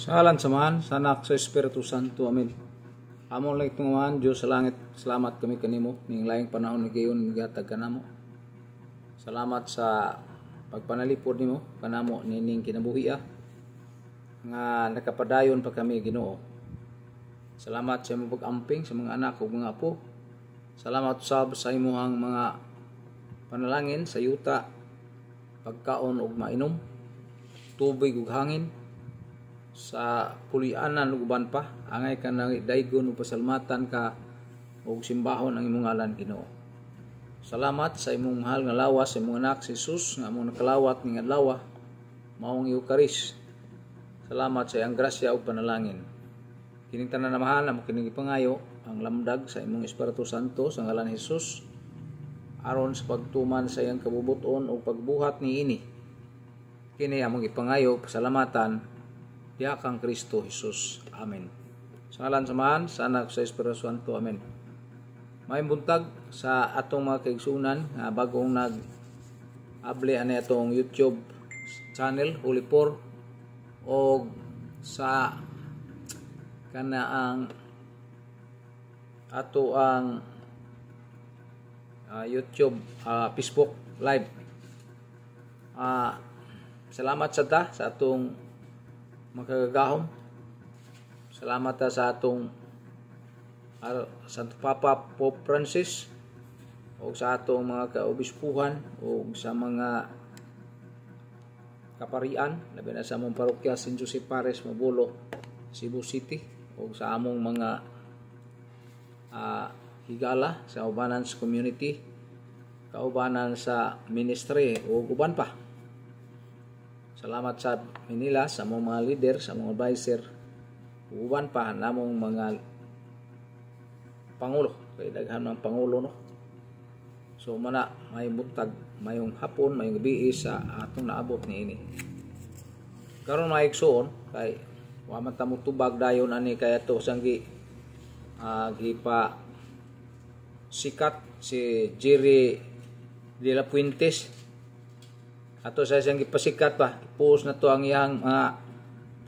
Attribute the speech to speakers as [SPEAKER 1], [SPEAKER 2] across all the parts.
[SPEAKER 1] Sa halan sa man, sa anak, sa Espiritu Santo. Amen. Amon lang itong man, Diyos sa langit, salamat kami kanimo, ning laing panahon ni Gayon, nigatag kanamo. Salamat sa pagpanalipod nimo, kanamo nining ah. nga nakapadayon pa kami ginoo. Salamat sa imong pag-amping sa mga anak ug mga apo. Salamat sab sa imong mga panalangin sa yuta, pagkaon ug mainom, tubig ug hangin, sa pulianan ug uban pa angay ka nang daygon ug ka og simbahon ang imong ngalan Ginoo Salamat sa imong mahal nga lawas sa imong anak si Jesus nga among nakalawat ning adlaw maong Eucharist Salamat sa iyang grasya ug panalangin Kining tanan mahal amo kining ipangayo ang lamdag sa imong Espiritu Santo sa ngalan ni Hesus aron sa pagtuman sa iyang kabubuton o pagbuhat ni ini. Kini among ipangayo pasalamatan Diya kang Kristo Jesus. Amen. Sa ngalan sa man, sa anak sa Espiritu Santo. Amen. May buntag sa atong mga kaigsunan nga bagong nag able ani atong YouTube channel Holy Por o sa kana ang ato ang uh, YouTube uh, Facebook live uh, salamat sa ta sa atong Makagagahom. Salamat ah, sa atong ah, Santo Papa Pope Francis o sa atong mga kaobispuhan o sa mga kaparian labi na sa among parokya St. Joseph Pares Mabulo Cebu City o sa among mga uh, higala sa Ubanans Community kaubanan sa ministry o uban pa Salamat sa Manila, sa mong mga leader, sa mong advisor, uban pa namong mga Pangulo, kay daghan ng Pangulo no. So mana may butag mayong hapon, mayong gabi eh, sa atong naabot ni ini. Karon maiksoon kay wa man ta tubag dayon ani kay ato sanggi uh, ah, gipa sikat si Jerry de la Puentes ato sa siyang gipasikat pa ipuos na to ang iyang mga uh,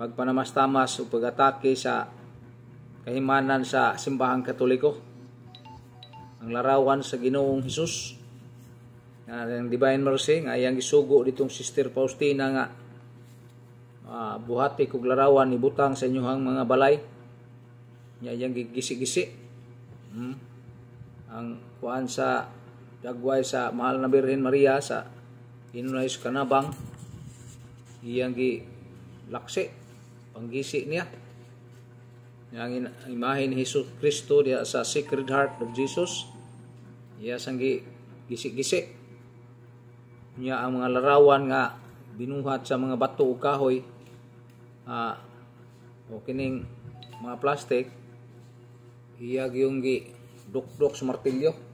[SPEAKER 1] pagpanamastamas o pagatake sa kahimanan sa simbahan katoliko ang larawan sa Ginoong Hesus nga ang Divine Mercy nga iyang isugo ditong Sister Faustina nga uh, buhati kog larawan ibutang sa inyong mga balay nya iyang gigisi-gisi hmm? ang kuan sa dagway sa mahal na Birhen Maria sa inunayos ka na bang iyang gi laksi panggisi niya yang imahe ni Jesus Kristo dia sa Sacred Heart of Jesus iya sang gi gisi-gisi niya ang mga larawan nga binuhat sa mga bato o kahoy uh, o kining mga plastik iya yung gi dukdok sa martilyo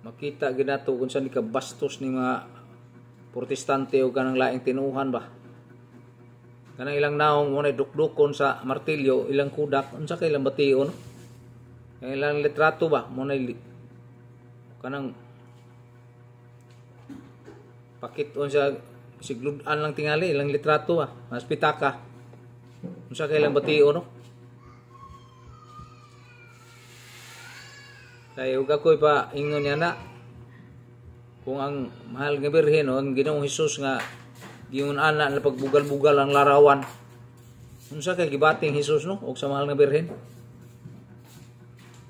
[SPEAKER 1] makita gid nato kung saan bastos ni mga protestante o ganang laing tinuhan ba kanang ilang naong mo dukdukon sa martilyo ilang kudak unsa kay ilang bation oh, ilang litrato ba mo na kanang pakit on sa sigludan lang tingali ilang litrato ba mas pitaka unsa kay ilang bation oh, no Kay huwag ako'y pa ingon niya na kung ang mahal nga birhen o ang ginoong Hesus nga giun ana na pagbugal-bugal ang larawan. Unsa kay gibating Hesus no og sa mahal nga birhen?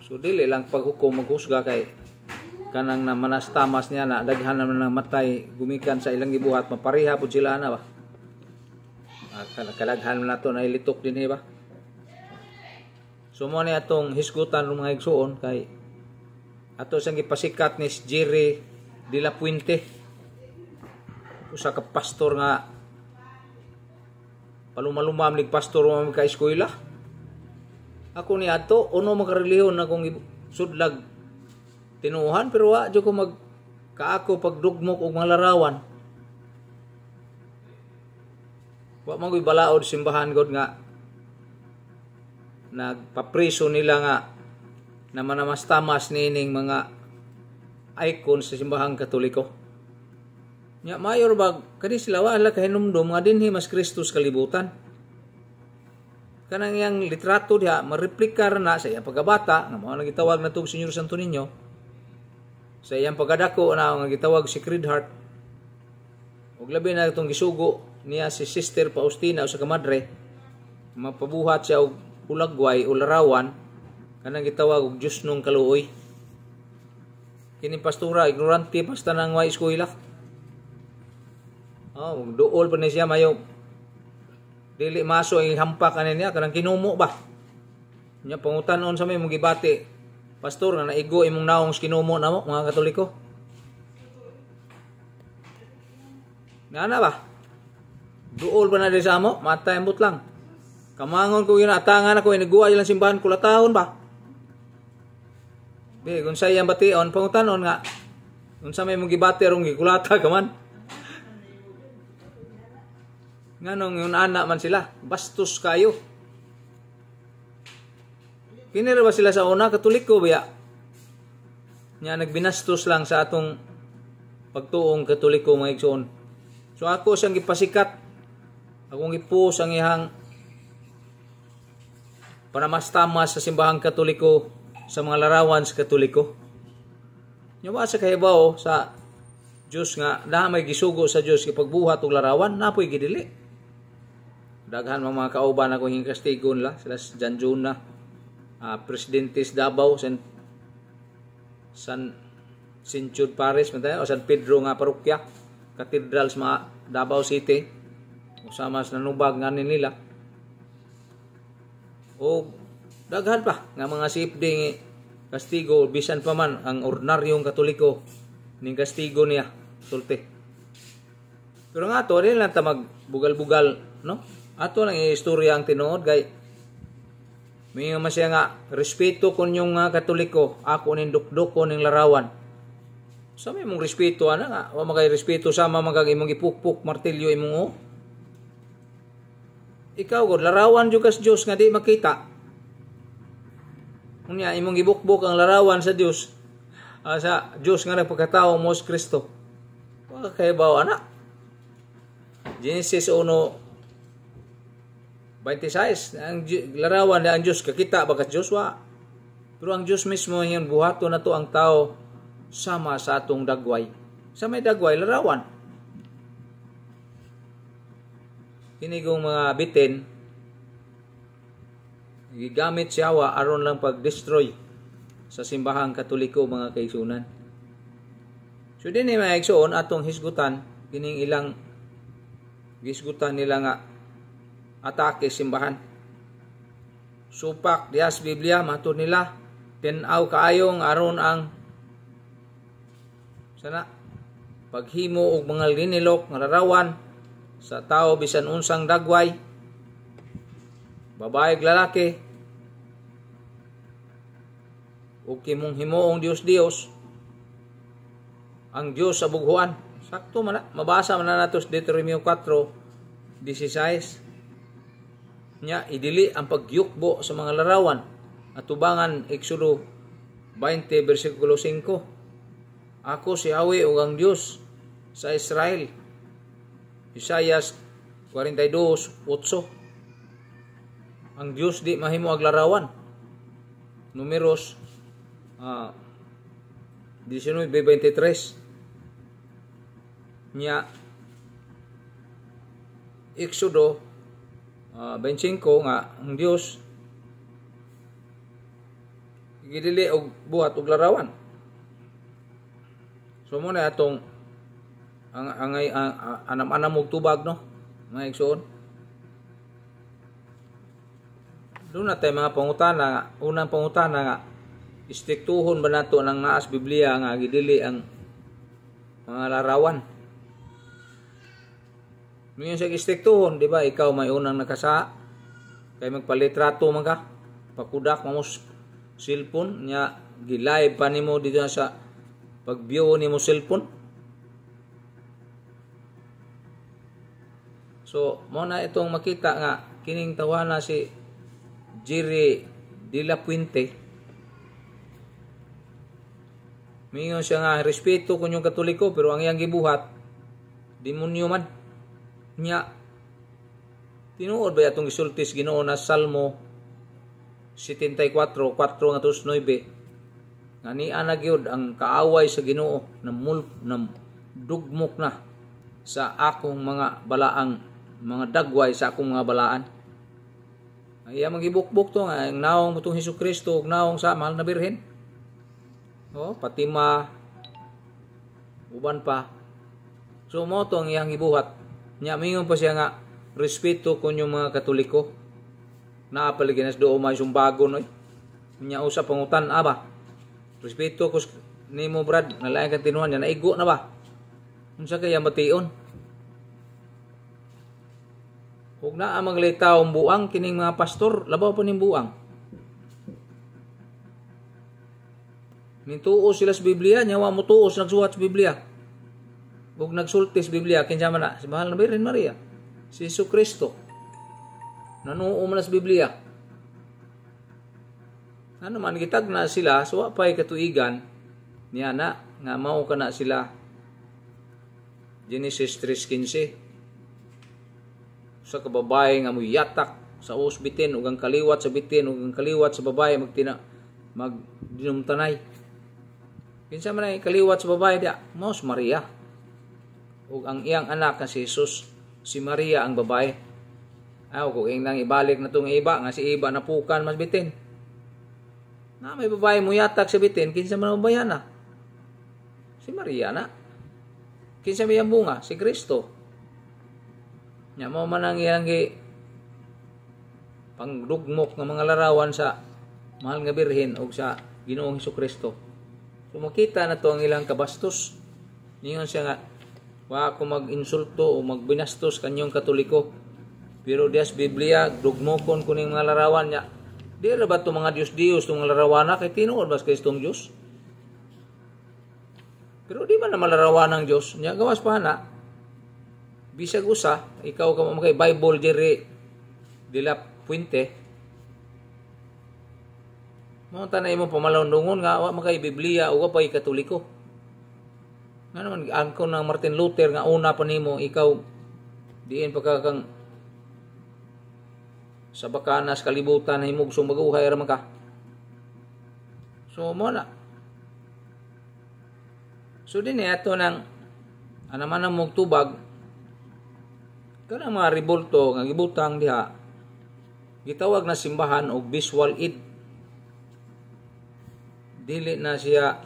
[SPEAKER 1] So dili lang paghukom maghusga kay kanang na manastamas niya na daghan na nang matay gumikan sa ilang gibuhat mapariha pud sila na ba. Ah, kalaghan na to na ilitok din eh, ba. So mo ni atong hisgutan ng mga igsuon kay ato sang gipasikat ni Jerry De La Puente usa ka pastor nga palumalumam ang pastor mo ka eskwela ako ni ato uno makareliyon na kung sudlag tinuhan pero wa jud ko mag kaako pag dugmok og malarawan wa mo balaod simbahan god nga nagpapriso nila nga na manamastamas nining mga icon sa simbahang katoliko. Nya mayor bag kani sila wala kahinumdum nga dinhi mas Kristus kalibutan. Kanang yang litrato diha mareplikar na sa iyang pagkabata nga mao nagitawag natug Señor Santo Niño sa iyang pagkadako na nga gitawag si Creed Heart. Ug labi na itong gisugo niya si Sister Faustina o sa kamadre mapabuhat siya og ulagway ularawan kanang gitawag og Dios nung kaluoy kini pastura ignorante basta nang wa eskwela oh duol pa ni siya mayo dili maso ang hampa kanin niya kanang kinumo ba nya pangutan-on sa may mugibati pastor na naigo imong naong kinumo namo mga katoliko Nana ba? Duol ba na din sa amo? Matay lang. Kamangon ko yun, atangan ako, iniguwa ilang simbahan ko, lataon ba? Be, kung sa iyang bation, pangutanon nga, kung sa may mong gibati, arong gikulata ka man. Nga nung yung anak man sila, bastos kayo. Kinira ba sila sa una, katoliko ba? Nga nagbinastos lang sa atong pagtuong katoliko mga igsoon. So ako siyang gipasikat, akong ipus ang ihang panamastamas sa simbahang katoliko, sa mga larawan sa katoliko. Nyumasa kay bawo sa Dios nga na may gisugo sa Dios kay pagbuhat og larawan napoy gidili. Daghan mga kauban ako hingkastigon la sila Jan Juna, uh, ah, presidentes Davao San San Sinchud Paris man o San Pedro nga parokya, katedral sa mga Davao City. Usama sa nanubag nga nila. O daghan pa nga mga sipding kastigo bisan pa man ang ordinaryong katoliko ning kastigo niya sulti pero nga ato rin lang ta magbugal-bugal no ato lang istorya ang tinuod kay may nga masaya nga respeto kon yung nga katoliko ako ning dukdoko ning larawan sa so, may mong respeto ana nga wa magay respeto sa magag imong ipukpok martilyo imong o ikaw god larawan jud kas Dios nga di makita Unya imong gibukbok ang larawan sa Dios. Uh, ah, sa Dios nga nagpagkatao mo si Kristo. Wa kay bawa Genesis 1 26 ang larawan na ang Dios kakita baga Joshua Pero ang Dios mismo yung buhato na to ang tao sama sa atong dagway. Sa may dagway larawan. Kini mga bitin gigamit siyawa aron lang pag-destroy sa simbahang katoliko mga kaisunan. So din ni maigsoon atong hisgutan kining ilang hisgutan nila nga atake simbahan. Supak dias Biblia matud nila tinaw kaayong aron ang sana paghimo og mga linilok nga larawan sa tao bisan unsang dagway babae lalaki ug kimong himuong Dios Dios ang Dios sa bughuan. Sakto man mabasa man na nato sa Deuteronomio 4:16 nya idili ang pagyukbo sa mga larawan atubangan Exodo 20 bersikulo 5 Ako si Awe ug ang Dios sa Israel. Isaiah 42:8 Ang Dios di mahimo aglarawan. Numeros uh, 19-23 niya Exodo uh, 25 nga ang Dios gidili og buhat og larawan so mo na atong ang angay ang, anam-anam og tubag no mga igsoon doon na tay mga pangutana unang pangutana nga istiktuhon ba nato ng naas Biblia nga gidili ang mga larawan. Ngayon sa istiktuhon, di ba, ikaw may unang nakasa, kay magpalitrato man ka, pakudak, mamus, cellphone, niya, gilay pa ni mo dito sa pag-view ni mo cellphone. So, mo na itong makita nga, kining tawana si Jerry De Puente, Mingon siya nga, respeto ko yung katoliko, pero ang iyang gibuhat, demonyo man. Nya, tinuod ba itong gisultis ginoo na Salmo 74, 4 nga 9, nga niya na gyud ang kaaway sa ginoo na, mul, na dugmok na sa akong mga balaang mga dagway sa akong mga balaan. Ay, magibukbuk to nga, ang naong itong Hesus Kristo, ang naong sa mahal na birhen Oh, patima uban pa. So mo to ang iyang gibuhat. Nya mingon pa siya nga respeto kunyo mga Katoliko. Naa pala ginas do may sumbago noy. Nya usa pangutan aba. Respeto kus nimo brad nalain ka tinuan nya naigo na ba? Unsa kaya mation? Huwag na ang maglitaw buang kining mga pastor, labaw pa ning buang. Nintuo sila sa Biblia, nyawa mo tuos sa nagsuhat sa Biblia. Ug nagsultis Biblia, kinsa man na, si Mahal na Birhen Maria, si Jesu Kristo. Nanuo man sa Biblia. Ano man, gitag na sila, suwa pa'y katuigan, niya na, nga mau ka na sila. Genesis 3.15 Sa kababae nga mo yatak sa us bitin ug ang kaliwat sa bitin ug ang kaliwat sa babae magtina magdinumtanay Kinsa man ay kaliwat sa babae dia, mao si Maria. Ug ang iyang anak nga si Jesus, si Maria ang babae. Aw ko ing nang ibalik na tong iba nga si iba na pukan mas bitin. Na may babae mo yatak sa bitin, kinsa man ang na? Si Maria na. Kinsa may bunga? Si Kristo. Nya mo man ang iyang gi pangdugmok ng mga larawan sa mahal nga birhen o sa Ginoong Hesukristo. Kristo. So makita na to ang ilang kabastos. Niyon siya nga, wa ako mag-insulto o magbinastos kanyong katoliko. Pero dias Biblia, dugmokon kuning mga larawan niya. Di ra ba itong mga Diyos-Diyos, itong larawan na, kay tinuod ba kay itong Diyos? Pero di ba na malarawan ang Diyos? Niya gawas pa na, bisag usa, ikaw ka makay Bible Jerry dila puente, mo tanay mo pamalondungon nga wa makay Biblia o pay Katoliko. Nga naman ang ko ng Martin Luther nga una pa nimo ikaw diin pagka kang sa bakanas kalibutan himog sumaguhay ra man ka. So mo na. So din eh, ato nang anaman ang mugtubag kana mga ribulto nga gibutang diha gitawag na simbahan og visual it dili na siya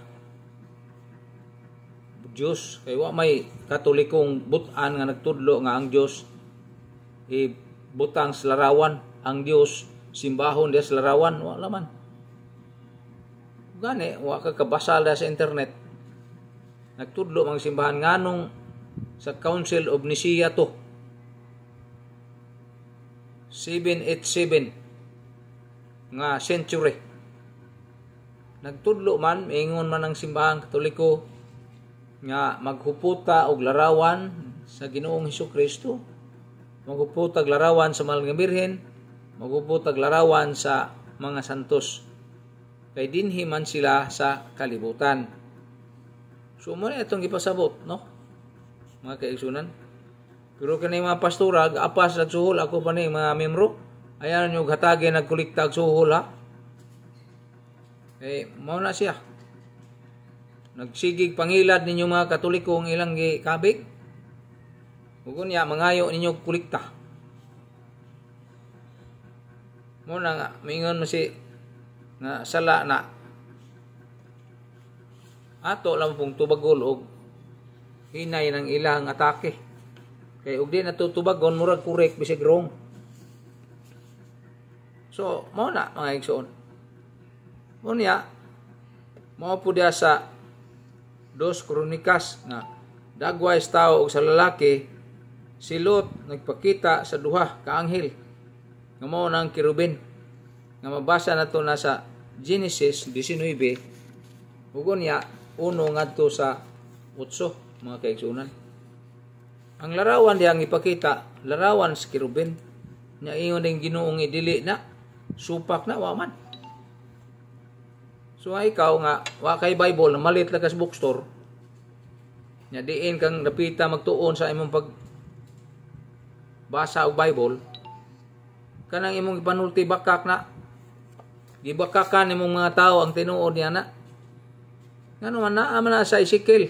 [SPEAKER 1] Dios kay wa may katolikong butan nga nagtudlo nga ang Dios i butang larawan ang Dios simbahon des larawan wala man gani wa ka kabasala sa internet nagtudlo mga simbahan nganong sa Council of Nicaea to 787 nga century nagtudlo man ingon man ang simbahan katoliko nga maghuputa og larawan sa Ginoong Hesus Kristo maghuputa og larawan sa mahal nga birhen maghuputa og larawan sa mga santos kay dinhi man sila sa kalibutan so mo na itong gipasabot no mga kaigsunan pero kanay mga pastora apas at suhol ako pa ni mga membro ayaw nyo hatagen nagkulikta og suhol ha Kay eh, mao na siya. Nagsigig pangilad ninyo mga Katoliko ang ilang gikabig. Ugon niya mangayo ninyo kulikta. Mo na nga mingon mo si nga sala na ato lang pong tubagol og hinay ng ilang atake. Kay ug di natutubagon murag correct bisig wrong. So, mao na mga igsoon. Unya, mao po diya sa dos kronikas nga dagway sa tao o sa lalaki, si Lot nagpakita sa duha ka anghel nga mao nang kirubin. Nga mabasa nato na sa Genesis 19 ug unya uno ngadto sa 8 mga kaigsunan. Ang larawan diyang ipakita, larawan sa kirubin, nga iyon ng ginoong idili na, supak na, waman. So ay ikaw nga, wa kay Bible, maliit lang kas bookstore. Nya diin kang napita magtuon sa imong pag basa o Bible, kanang imong ipanulti bakak na gibakakan imong mga tao ang tinuon niya na. Ngano man naa man na sa isikil.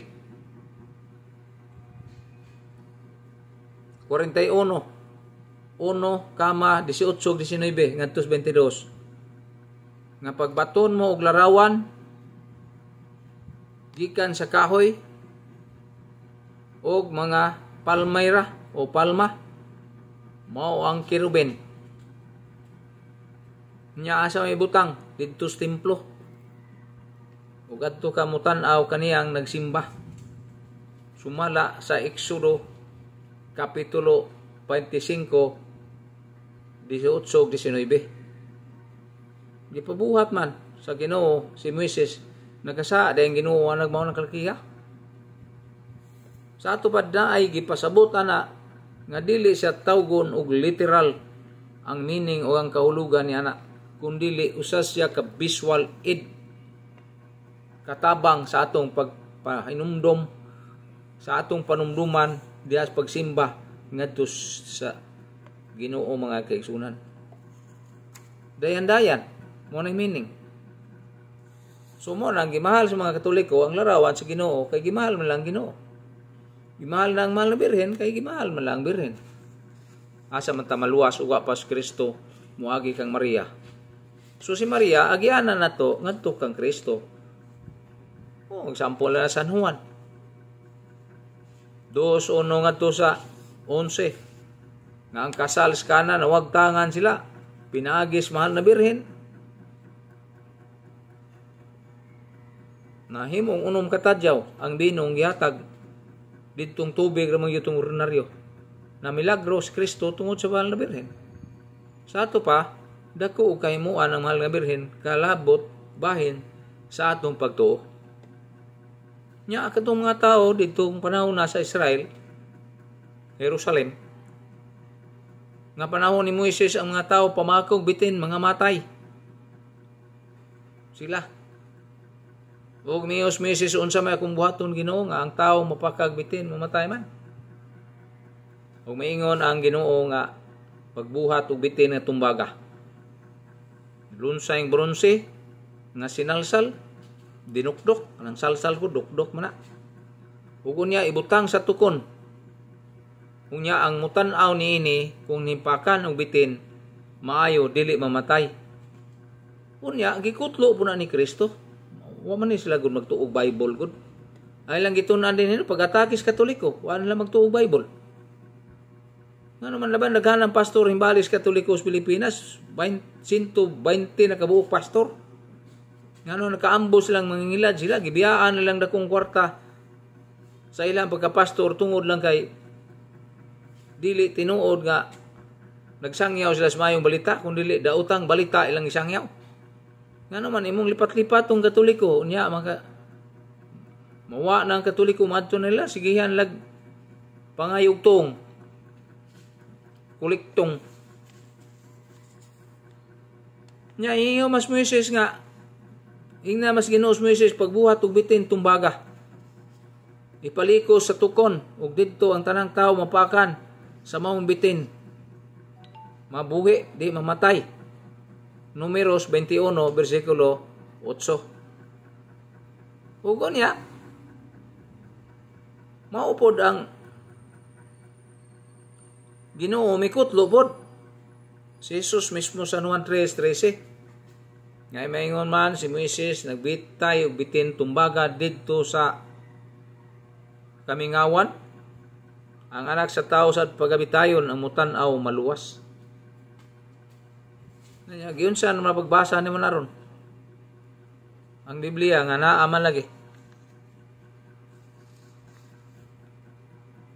[SPEAKER 1] 41 1 kama 18 19 ngadto 22 nga pagbaton mo og larawan gikan sa kahoy og mga palmera o palma mao ang kiruben nya asa may butang didto sa templo ug adto kamutan mutan-aw kaniyang nagsimba sumala sa Eksodo kapitulo 25 18 19 gipabuhat man sa Ginoo si Moises nagasa dahil Ginoo ang nagmao ng kalkiya sa ato na ay gipasabot ana nga dili siya tawgon og literal ang meaning o ang kahulugan ni ana kundi usa siya ka visual aid katabang sa atong pagpahinumdom sa atong panumduman diha sa pagsimba ngadto sa Ginoo mga kaigsunan dayan-dayan mo nang meaning. So mo nang gimahal sa mga Katoliko ang larawan sa Ginoo kay gimahal man lang Ginoo. Gimahal na ang mahal na birhen kay gimahal man lang birhen. Asa man ta maluwas uga pa Kristo muagi kang Maria. So si Maria agiana na to ngadto kang Kristo. Oh, example na San Juan. Dos uno ngadto sa 11 nga ang kasal sa kanan, huwag tangan sila. Pinagis mahal na birhen, na himong unom katadyaw ang dinong yatag ditong tubig ramang yutong ordinaryo na milagro si Kristo tungod sa mahal na birhen. Sa ato pa, dako kay muan ang mahal na birhen kalabot bahin sa atong pagtuo. Nya akatong mga tao ditong panahon na sa Israel, Jerusalem, nga panahon ni Moises ang mga tao pamakog bitin mga matay. Sila Huwag niyos misis unsa may akong buhaton ginoo nga ang tao mapakagbitin mamatay man. Huwag maingon ang ginoo nga pagbuhat og bitin nga tumbaga. Lunsay bronse nga sinalsal dinukdok anang salsal ko dukdok man na. Hugon niya ibutang sa tukon. Unya ang mutanaw ni ini kung nimpakan og bitin maayo dili mamatay. Unya gikutlo po na ni Kristo Wa man sila gud magtuog Bible gud. Ay lang gitunan din nila pag-atakis Katoliko, wa nila magtuog Bible. Nga ano naman laban daghan ang pastor himbalis Katoliko sa Pilipinas, 120 na kabuok pastor. Ngano nakaambos lang mangingilad sila, gibiyaan na lang dakong kwarta sa ilang pagka-pastor tungod lang kay dili tinuod nga nagsangyaw sila sa mayong balita, kun dili dautang balita ilang isangyaw. Nga naman, imong lipat-lipat tong katoliko. Nya, mga... Mawa na ang katoliko madto nila. Sige yan, lag... Pangayugtong. Kuliktong. Nya, inyo mas Moises nga. Ingna mas ginoos Moises pagbuhat og bitin tumbaga. Ipaliko sa tukon ug didto ang tanang tao mapakan sa maong bitin. Mabuhi di mamatay. Numeros 21, versikulo 8. Ugo niya, maupod ang ginoo mikot, pod. Si Jesus mismo sa Juan 3.13. Ngay maingon man si Moises nagbitay og bitin tumbaga dito sa kamingawan. Ang anak sa tao sa pagabitayon ang mutanaw aw maluwas. Nanya, yun saan naman pagbasa ni mo na ron. Ang Biblia nga naaman lagi.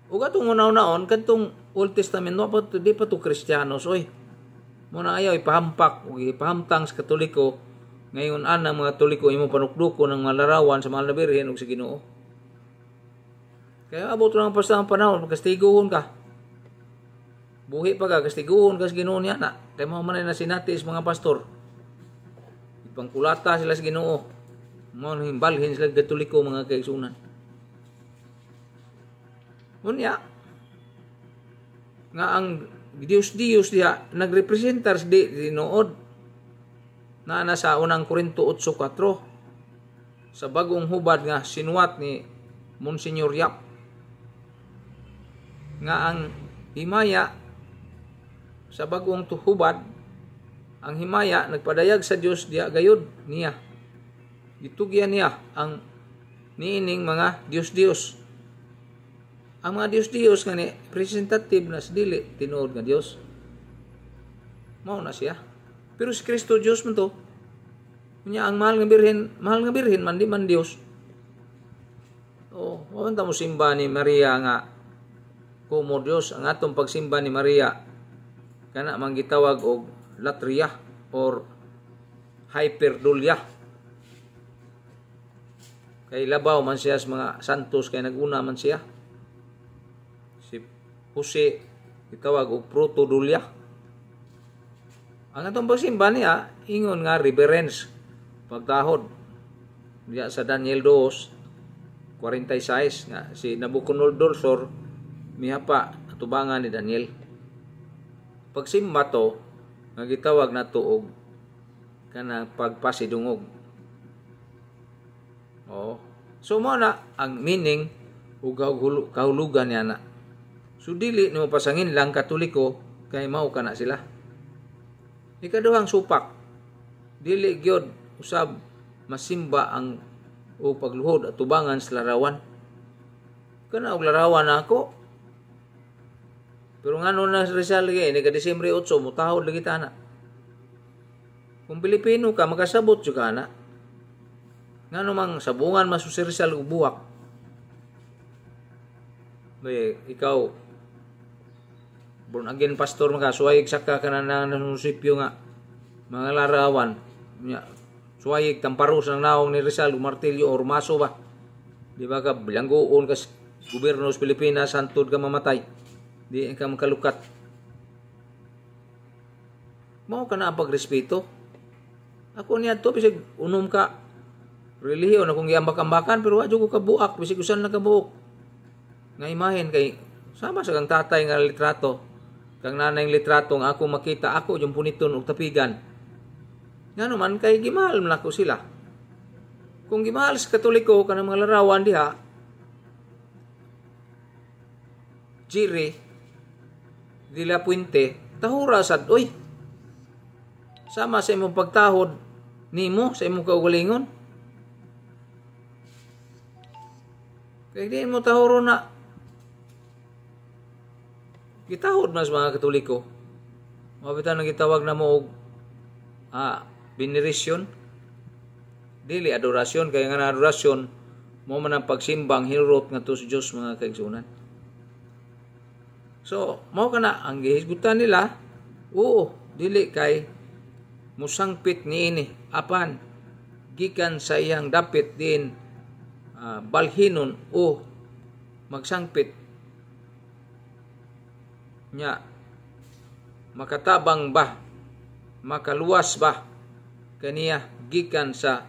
[SPEAKER 1] Ug atong unaw-naon kadtong Old Testament wa pa di pa to Kristiyano. oy. Mo na ayaw ipahampak ug ipahamtang sa Katoliko ngayon ana mga Katoliko imo panukduko ng mga larawan sa mga labirhin ug sa Ginoo. Kaya abot lang pa sa panahon kastigohon ka. Buhi pa ka, kastiguon, kas niya na. Tayo mga manay na sinatis mga pastor. kulata sila sa ginoo. Mga himbalhin sila katoliko mga kaisunan. Unya, nga ang Diyos-Diyos diya nagrepresentar sa di, dinood na nasa unang Korinto 8.4 sa bagong hubad nga sinuat ni Monsignor Yap nga ang himaya sa bagong tuhubad ang himaya nagpadayag sa Dios diya gayud niya gitugyan niya ang niining mga Dios-Dios ang mga Dios-Dios nga ni representative na sa dili tinuod nga Dios mao na siya pero si Kristo Dios man to Unya ang mahal nga birhen, mahal nga birhen man di man Dios. Oh, wala mo simba ni Maria nga kumo Dios ang atong pagsimba ni Maria kana man gitawag og latria or hyperdulia kay labaw man siya sa mga santos kay naguna man siya si Jose gitawag og protodulia ang atong pagsimba niya ingon nga reverence pagtahod diya sa Daniel 2 46 nga si Nabucodonosor mihapa atubangan ni Daniel pagsimba to nga gitawag na tuog kanang pagpasidungog. Oh. So mo na ang meaning ug kahulugan niya na. So dili nimo pasangin lang katoliko kay mao kana sila. Ikaduhang supak. Dili gyud usab masimba ang o pagluhod at tubangan sa larawan. Kana og larawan nako pero nga nung nasa Rizal lagi, ini eh, ka Disembre 8, mutahod lagi ta na. Kung Pilipino ka, makasabot yung ka na. Nga namang sabungan maso si Rizal ubuwak. Doy, ikaw, born again pastor maka, suwayig saka ka na ng munisipyo nga, mga larawan, nya, suwayig tamparos ng naong ni Rizal, umartilyo o rumaso ba? Di ba ka, bilanggoon ka, gobyerno sa Pilipinas, santod ka mamatay. Di ka makalukat. Mao ka na pagrespeto. Ako niya to bisig unom ka relihiyon akong giambak-ambakan pero adyo ko kabuak bisig usan na kabuok. Nga imahin kay sama sa kang tatay nga litrato kang nanay nanayng litrato nga ako makita ako yung puniton og tapigan. Nga naman kay gimahal man ako sila. Kung gimahal sa katoliko kanang mga larawan diha, Jiri, di La Puente, tahura sad, oy, sama sa imong pagtahod nimo sa imong kaugalingon. Kay di mo tahuro na gitahod mas mga katoliko. Mabitan ang gitawag na mo og ah, veneration. Dili adorasyon kay nga adorasyon mo man ang pagsimbang hinurot nga to sa Dios mga kaigsoonan. So, mao kana ang gihisgutan nila, oo, dili kay ni ini apan gikan sa iyang dapit din uh, balhinon o magsangpit nya makatabang ba makaluwas ba kaniya gikan sa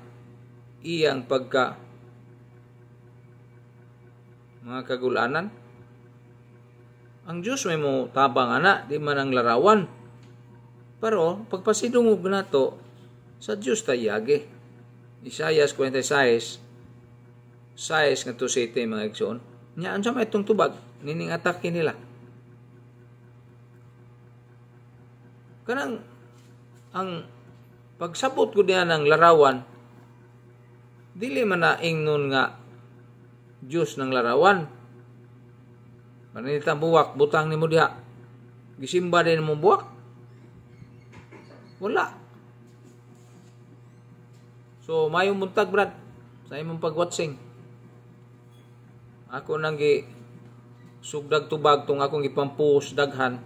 [SPEAKER 1] iyang pagka mga kagulanan ang Diyos may mo tabang ana, di man ang larawan. Pero pagpasidungog na to, sa Diyos tayage. Isaiah 46, 6 nga to city mga eksyon, niya sa may itong tubag, nining atake nila. Kanang ang pagsabot ko niya ng larawan, dili man naing nun nga Diyos ng larawan, Manita buwak, butang nimo diha. Gisimba din mo buwak. Wala. So, mayong muntag, Brad. Sa imong pag Ako nang gi sugdag tubag tong akong gipampus daghan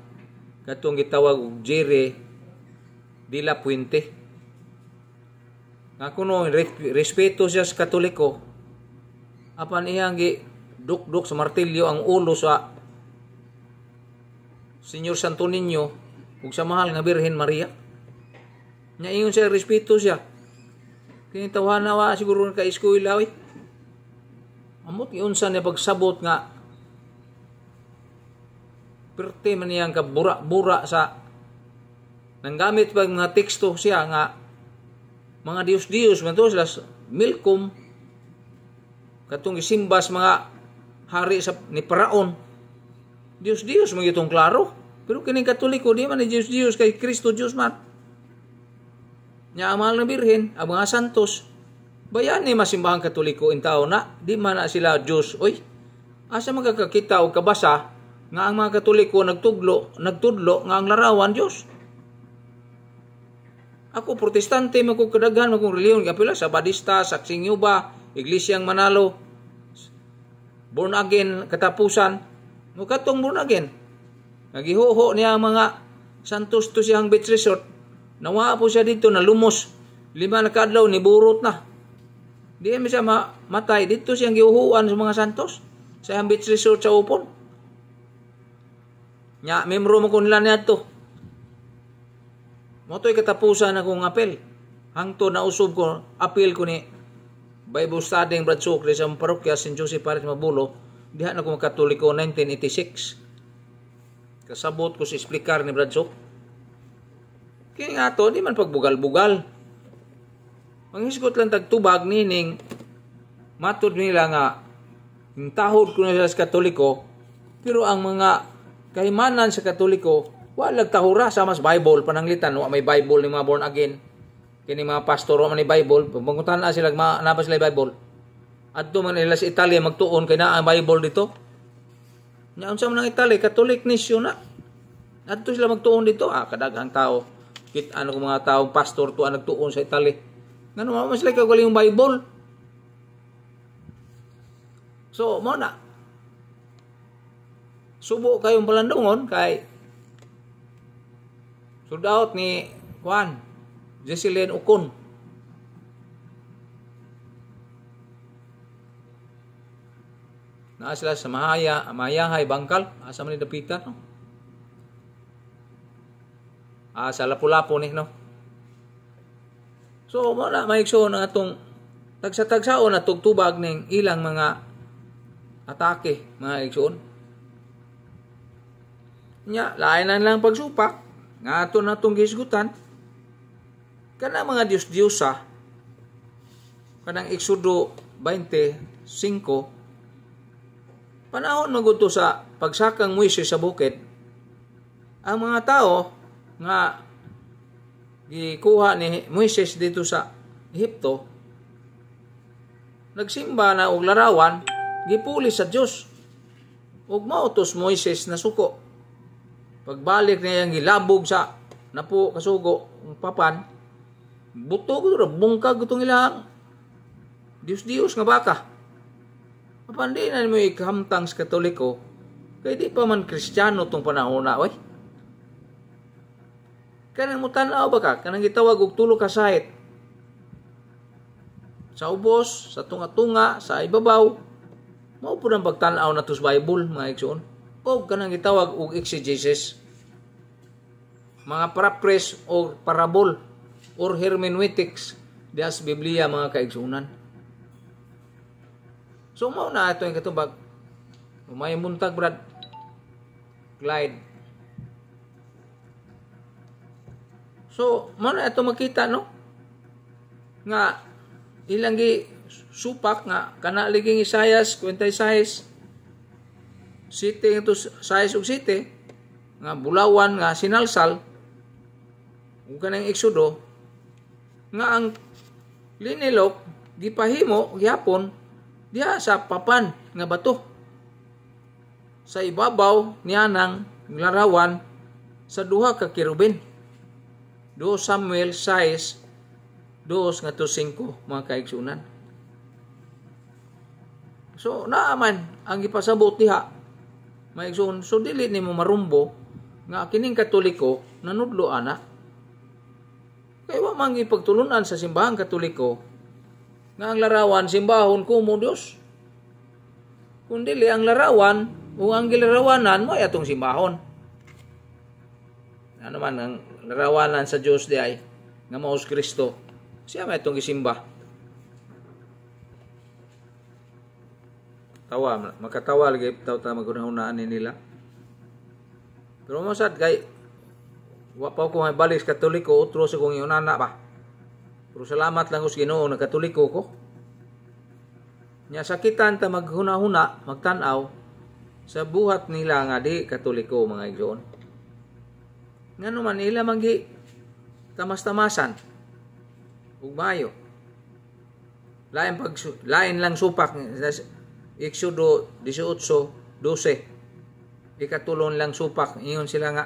[SPEAKER 1] katong gitawag og Jere de Puente. Ako no respeto siya sa Katoliko. Apan iyang gi dukduk sa martilyo ang ulo sa Senyor Santo Niño ug sa mahal nga Birhen Maria. Nga ingon siya respeto siya. Kini tawhan na wa siguro ka eskwela oi. Amot giunsa niya pagsabot nga Pirte man niyang kabura-bura sa nanggamit pag mga teksto siya nga mga dios-dios man to sila milkom katong isimbas mga hari sa ni Paraon Dios Dios magitong klaro. Pero kining katoliko di man ni Dios Dios kay Kristo Dios man. Nya amal na birhen, ang mga santos. Bayan ni masimbahan katoliko in tao na di man na sila Dios. Oy, asa magkakakita og kabasa nga ang mga katoliko nagtuglo, nagtudlo nga ang larawan Dios. Ako protestante man ko kadaghan kong reliyon kapila sa Badista, Saksing Yuba, Iglesiang Manalo, born again katapusan Mukatong born again. Nagihuho niya ang mga Santos to siyang beach resort. Nawa po siya dito na lumos. Lima na kadlaw, niburot na. Di mo siya matay. Dito siyang giuhuan sa mga Santos. Sa ang beach resort sa upon. Nya, memro mo kung niya to. Moto'y katapusan akong apel. Hangto na usob ko, apel ko ni Bible studying Brad Sukli sa parokya St. Joseph Paris Mabulo Diha na ko katoliko 1986. Kasabot ko si Explikar ni Bradshaw. Kaya nga to, di man pagbugal-bugal. Ang isgot lang tagtubag Ning matod nila nga yung tahod ko na sa katoliko pero ang mga kahimanan sa katoliko walag tahura sa mas Bible pananglitan wa may Bible ni mga born again kini mga pastor wa man ni Bible panguntan na sila ma nabas sila Bible adto man nila sa Italy magtuon kay naa Bible dito. Nya unsa man ang Italy Catholic nation na. Adto sila magtuon dito ah kadaghang tao. Kit ano kung mga taong pastor to ang ah, nagtuon sa Italy. Ngano man sila kay yung Bible. So mo na. Subo kayong palandungon kay Sold out ni Juan Jessilyn Ocon. naa sila sa mahaya, mayahay bangkal, asa man dapitan no? Ah, sa lapu-lapu ni no. So wala, na maigsoon ang atong tagsa-tagsaon na tugtubag ning ilang mga atake, mga igsoon. Nya, lain na lang pagsupak, nga ato na itong gisgutan, kana mga Diyos-Diyosa, kanang Exodo 25, Panahon magunto sa pagsakang Moises sa bukid, ang mga tao nga gikuha ni Moises dito sa Ehipto, nagsimba na og larawan, gipuli sa Dios. Ug mautos Moises na suko. Pagbalik niya ang gilabog sa napo kasugo ang papan, buto ko bungkag itong ilang Dios Dios nga baka. Apan di na kamtang sa katoliko, kay di pa man kristyano tong panahon na, oy. Kanang mo tanaw ba ka? Kanang gitawag og tulo ka sahit. Sa ubos, sa tunga-tunga, sa ibabaw, mao po nang pagtanaw na tos Bible, mga igsoon. O kanang gitawag og exegesis. Mga paraphrase o parabol or hermeneutics dias Biblia mga kaigsoonan. So mao na ato ang katumbag. May muntag brad. Glide. So mao na ato makita no nga ilang gi supak nga kana liging Isayas 56 city ito size og city nga bulawan nga sinalsal ug kanang Exodo nga ang linilok gipahimo gyapon diha sa papan nga bato sa ibabaw niya ng larawan sa duha ka kirubin. Do Samuel 6 2 nga to 5 mga kaigsunan. So naaman ang ipasabot diha maigsoon so dili mo marumbo nga kining katoliko nanudlo ana kay wa man gipagtulunan sa simbahan katoliko na ang larawan simbahon ko mo Dios kundi li ang larawan o ang gilarawanan mo ay atong simbahon ano man ang larawanan sa Dios di ay nga maos Kristo siya may itong gisimba tawa makatawa lagi taw ta magunahunaan ni nila pero masad kay wa pa ko may balis katoliko utro sa kong iunana ba pero salamat lang us Ginoo nagkatuliko ko. Nya sakitan ta maghuna-huna, magtan-aw sa buhat nila nga di katoliko mga igsoon. Ngano man ila manggi tamas-tamasan ug mayo. Lain pag lain lang supak Exodo 18, 12. Ikatulon lang supak ingon sila nga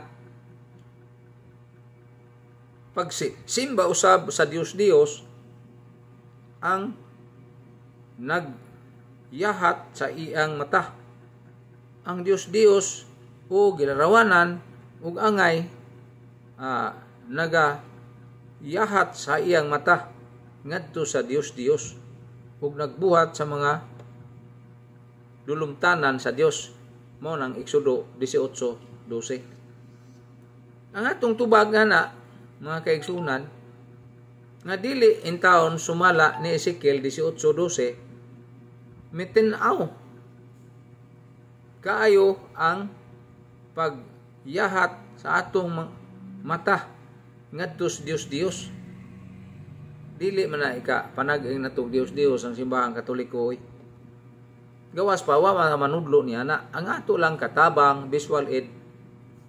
[SPEAKER 1] pag simba usab sa Dios Dios ang nagyahat sa iyang mata. Ang Dios Dios o gilarawanan ug angay ah, naga yahat sa iyang mata ngadto sa Dios Dios ug nagbuhat sa mga dulumtanan sa Dios mo nang Exodo 18:12 Ang atong tubag na mga kaigsunan, nga dili in taon sumala ni Ezekiel 18:12 mitinaw kaayo ang pagyahat sa atong mata ngadto sa Dios Dios dili man na ika panaging natong Dios Dios ang simbahang katoliko oy gawas pa wa manudlo niya na ang ato lang katabang visual aid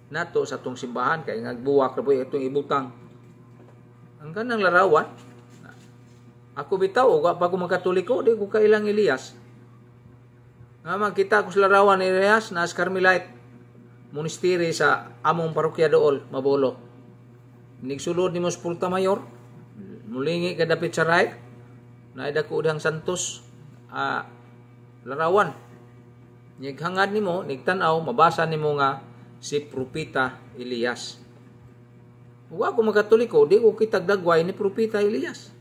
[SPEAKER 1] nato sa tong simbahan kay nagbuwak ra puy itong ibutang ang kanang larawan ako bitaw wa pa ko magkatoliko di ko kailang Elias nga kita ko sa larawan ni Elias na Carmelite monastery sa among parokya dool mabolo nigsulod ni Mospulta Mayor mulingi kada sa na ida ko udang santos uh, larawan nighangad nimo nigtan-aw mabasa nimo nga si Propita Elias. Wa ko magkatoliko, di ko kitagdagway ni Propita Elias.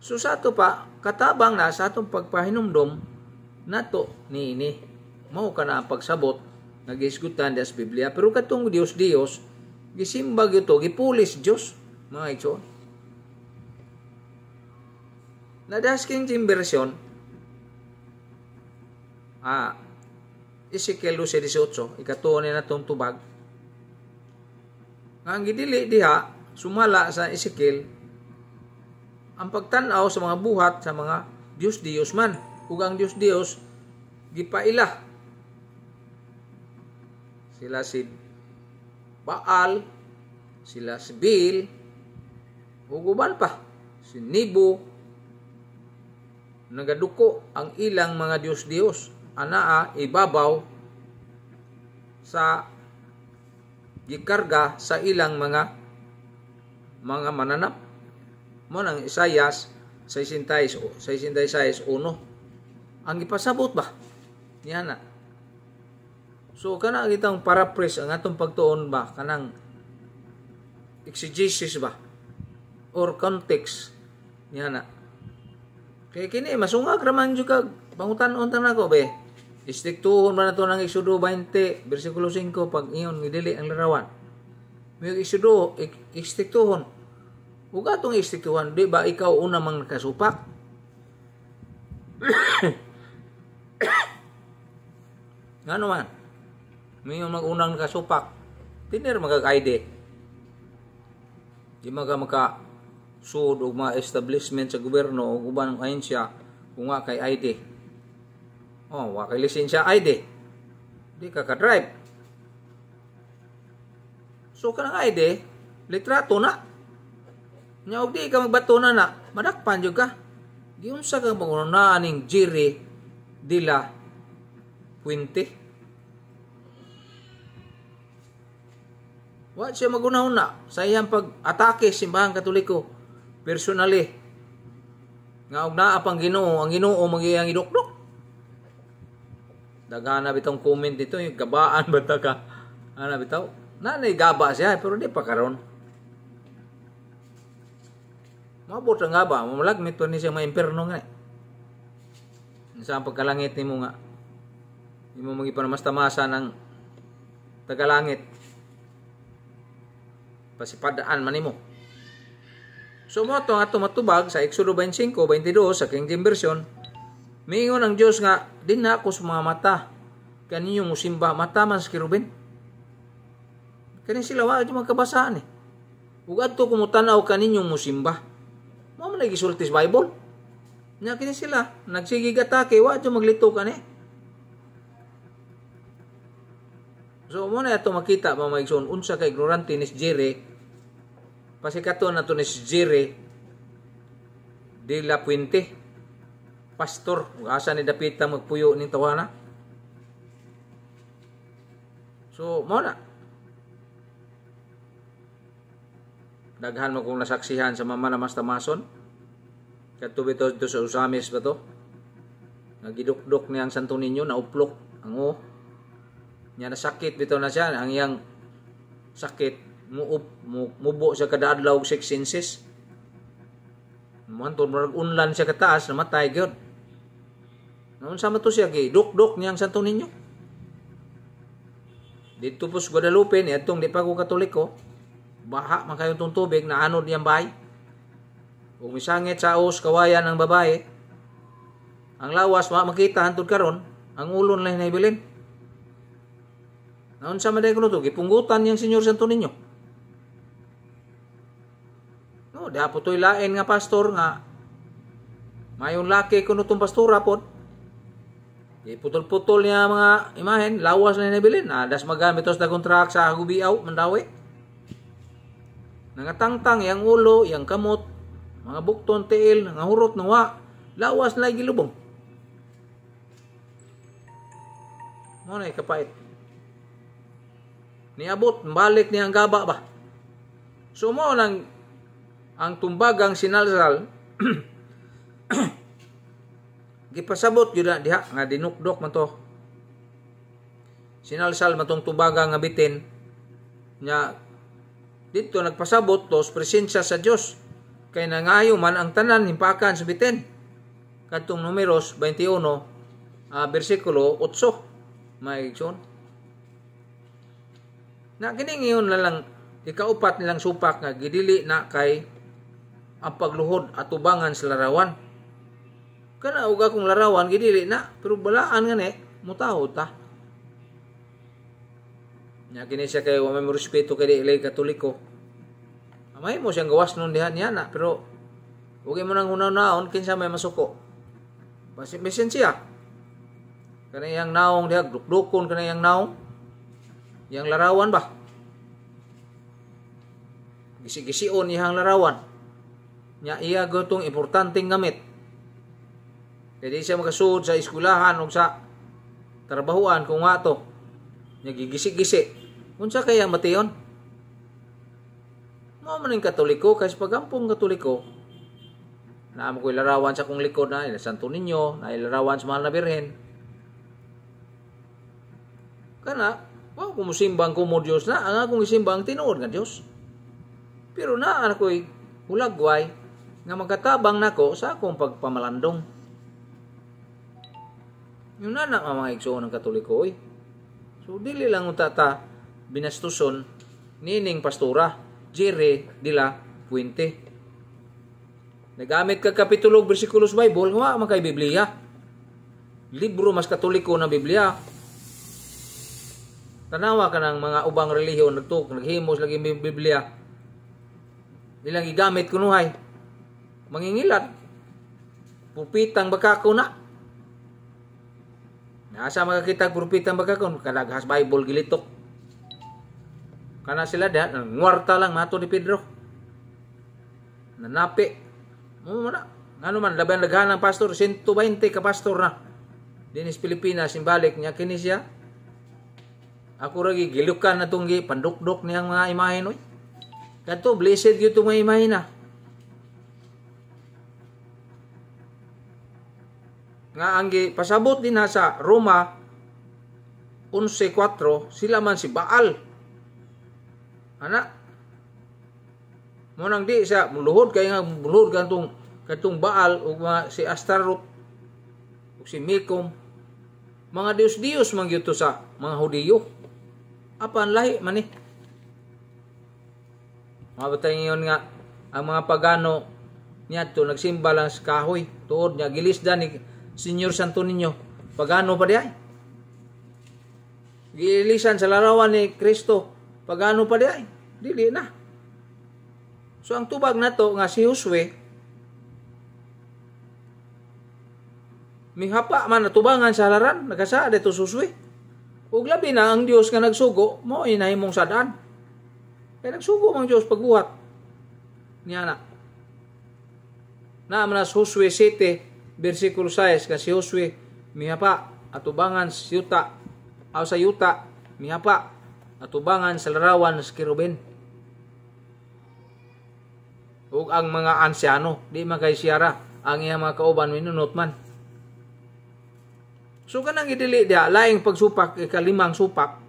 [SPEAKER 1] So sa ato pa, katabang na sa atong pagpahinumdom nato ni ini. Mao ka na ang pagsabot nagisgutan das Biblia. Pero katong Dios Dios, gisimbag ito, gipulis Dios, mga igsoon. Nadas king version, ah, Ezekiel 12:18 ikatuon ni natong tubag nga ang gidili diha sumala sa Ezekiel ang pagtan-aw sa mga buhat sa mga Dios Dios man ug ang Dios Dios gipaila sila si Baal sila si Bil ug uban pa si Nibo nagaduko ang ilang mga Dios Dios anaa ibabaw sa gikarga sa ilang mga mga mananap mo nang Isayas 66 66 ang ipasabot ba niya na so kana gitang paraphrase ang atong pagtuon ba kanang exegesis ba or context niya na kay kini masungag raman jud kag pangutan-on ako be Istiktuhon man nato ng Exodo 20, versikulo 5, pag iyon gidili ang larawan. May Exodo, istiktuhon. Huwag atong istiktuhan, di ba ikaw una mang nakasupak? ano man? May mag-unang nakasupak. Tinir magkakaide. Di maga maka sud o mga establishment sa gobyerno o guban ahensya kung nga kay ID. Oh, wakay lisensya ID. Di kaka drive So kanang ID, litrato na. Nya og di ka magbato na na, madakpan jud ka. Giunsa ka manguna ning jiri dila 20. Wa siya maguna-una sa iyang pag-atake simbahan katoliko personally nga og naa pang Ginoo ang Ginoo magiyang idukdok Dagana bitong comment dito, yung eh. gabaan ba ta ka? Ana ano bitaw? Nanay gaba siya, eh, pero di pa karon. Mabot ang gaba, mamalagmit to ni siya may imperno nga. Eh. Sa pagkalangit ni mo nga, hindi mo magipanamastamasaan ng tagalangit. Pasipadaan man mo. So mo ito nga matubag sa Exodo 25, 22 sa King James Version, Miingon ang Dios nga, din na ako sa mga mata. Kaniyo mo simba, mata man sa kirubin. Kani sila, wa, di magkabasaan eh. Huwag ato kumutanaw kaninyong musimba. Mo man nagisulti sa Bible. Nya kini sila, nagsigig atake, wa di maglito kani. So mo na ato makita mga maigsoon unsa ka ignorante ni Jere. na nato ni Jere de la Puente pastor ug asa ni dapita magpuyo ning tawhana so mo na daghan mo kung nasaksihan sa mama na mas tamason katubit to sa usamis ba to nagidukdok niya ang santo ninyo nauplok ang o niya nasakit bitaw na siya ang iyang sakit muup mubo sa kadaadlaw og six senses Muanton murag unlan siya kataas namatay gyud. Noon sama to siya gay dok-dok niyang Santo Niño. Dito po sa Guadalupe ni atong di pa ko katoliko baha man kayo tong tubig na anod niyang bay. Ug misangit sa os kawayan ang babae. Ang lawas wa makita hantud karon ang ulo lang naibilin. Naon sa maday kuno to gipunggutan yang Senyor Santo Niño. No, dapat to'y lain nga pastor nga mayon laki kuno tong pastora pod Putol-putol niya mga imahen, lawas na nabilin. Ah, das magamitos na kontrak sa Gubiaw, Mandawi. Nangatangtang yang ulo, yang kamot, mga bukton, tiil, nangahurot, nawa. Lawas na gilubong. Muna ano ay kapait. Niabot, balik niya ang gaba ba? So mo nang ang tumbagang sinalsal gipasabot yun na diha nga dinukdok man to sinalsal matong tubaga nga bitin nya dito nagpasabot to presensya sa Dios kay nangayo man ang tanan himpakan sa bitin kadtong numeros 21 uh, ah, bersikulo 8 maigsoon na kining iyon na lang ikaupat nilang supak nga gidili na kay ang pagluhod at tubangan sa larawan Kana uga kung larawan gidili na pero balaan nga ni mutaho ta. Nya kini siya kay wa may respeto kay dili katoliko. Amay mo siyang gawas nun dihan niya na pero Huwag mo nang unaw-naon kinsa may masuko. Pasimbisin siya. Kanayang naong diha, dukdukon kanayang naong. Yang larawan ba? Gisi-gision iyang larawan. Nya iya gotong importanteng gamit. Kaya di siya makasuod sa eskulahan o sa trabahuan kung nga to. Nagigisi-gisi. Unsa kaya matiyon? Mao man ning katoliko kay pagampong katoliko. Naam ko ilarawan sa kong likod na ila Santo Niño, na ilarawan sa mahal na birhen. Kana, wow, kung musimbang ko mo Dios na, ang akong isimbang tinuod nga Dios. Pero na ko'y hulagway nga magkatabang nako sa akong pagpamalandong. Yun na lang ang mga igsoon ng katoliko, oy. So, dili lang utata binastuson nining pastora, Jerry Dila Puente. Nagamit ka kapitulog bersikulos Bible, nga man kay Biblia. Libro mas katoliko na Biblia. Tanawa ka ng mga ubang relihiyon, nagtuk, naghimos lagi Biblia. Nilang gigamit kunuhay. Mangingilat. Pupitang baka ko na. Nasa makakita propita magakon kalaghas Bible gilitok. Kana sila da ngwarta lang mato ni Pedro. Nanapi. Mo na. Ngano man laban daghan ng pastor 120 ka pastor na. Dinis Pilipinas simbalik niya kini siya. Ako ra gilukan na tunggi pandukdok niyang mga imahe noy. Kadto blessed gyud tong mga imahe na. Ah. nga ang pasabot din sa Roma 11:4 sila man si Baal. Ana. Mo nang di siya muluhod kay nga muluhod gantong katong Baal ug si Astaroth ug si Mikom mga dios-dios man sa mga Hudiyo. Apan lahi man ni. Eh. Mabutay ngayon nga ang mga pagano niya to nagsimba lang sa kahoy tuod niya gilisdan ni Senyor Santo Niño. Pagano pa diay? Giilisan sa larawan ni Kristo. Pagano pa diay? Dili na. So ang tubag nato nga si Josue mihapa man natubangan sa halaran nagasa dito suswe. Ug labi na ang Dios nga nagsugo mo inay inahimong sadaan. Kay nagsugo mang Dios pagbuhat niya na. Na manas Josue 7 Versikulo 6, kasi si Josue, mihapa, atubangan sa yuta, aw sa yuta, mihapa, atubangan sa larawan sa kirubin. Ug ang mga ansyano, di magay siyara, ang iyang mga kauban minunot man. So kanang idili dia, laing pagsupak, ikalimang supak,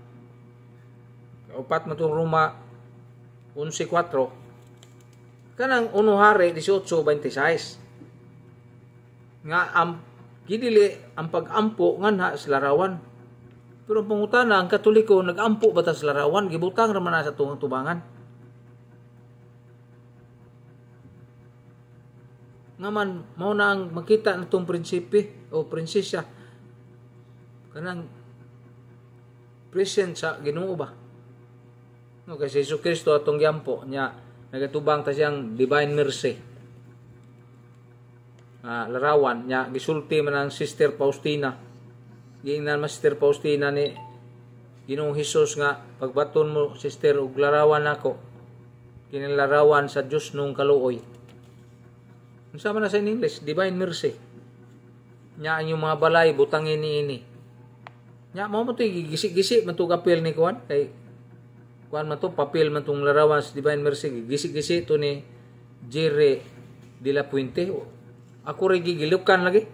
[SPEAKER 1] upat matong Roma 11.4, kanang unuhari 18.26, nga am gidili ang pagampo nganha sa larawan. Pero pangutana ang Katoliko nagampo bata sa larawan gibutang raman na sa tungang tubangan. Naman mao na ang makita natong prinsipi o prinsesya kanang present sa Ginoo ba? No, kasi Jesus Kristo atong giampo niya nagatubang ta siyang divine mercy uh, larawan nya gisulti man ang Sister Faustina giingnan man Sister Faustina ni Ginoong Hesus nga pagbaton mo Sister og larawan nako kinilarawan sa Dios nung kaluoy unsa man sa in English divine mercy nya ang mga balay butangin ni ini nya mo mo gisi-gisi man to kapil ni kuan kay kuan man to papel man tong larawan sa divine mercy gisi-gisi to ni Jere de la Puente ako rin gigilukan lagi.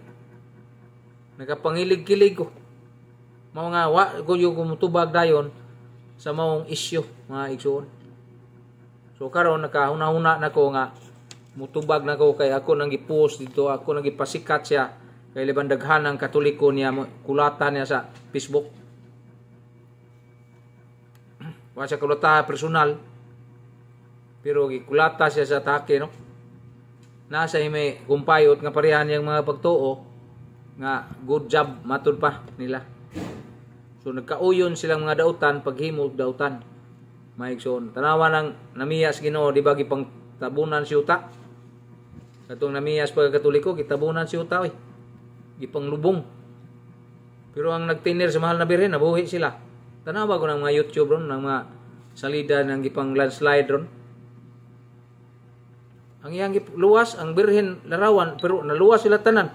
[SPEAKER 1] Nagapangilig-kilig ko. Mga nga, wa, guyo kumutubag dayon sa maong isyo, mga igsoon. So karon nakahuna-huna na ko nga mutubag na ko kay ako nang gipost dito, ako nang gipasikat siya kay liban daghan ang katoliko niya kulatan niya sa Facebook. Wa siya kulata personal pero gikulata siya sa take no nasa may kumpayot nga parehan yang mga pagtuo nga good job matud pa nila so nagkauyon silang mga dautan paghimo dautan maigsoon tanawa nang namiyas Ginoo di ba gipang tabunan si uta katong namiyas pagkatuliko gitabunan si uta oy gipang lubong pero ang nagtiner sa mahal na birhen nabuhi sila tanawa ko ng mga YouTube ron ng mga salida ng gipang landslide ron ang iyang luwas ang birhen larawan pero naluwas sila tanan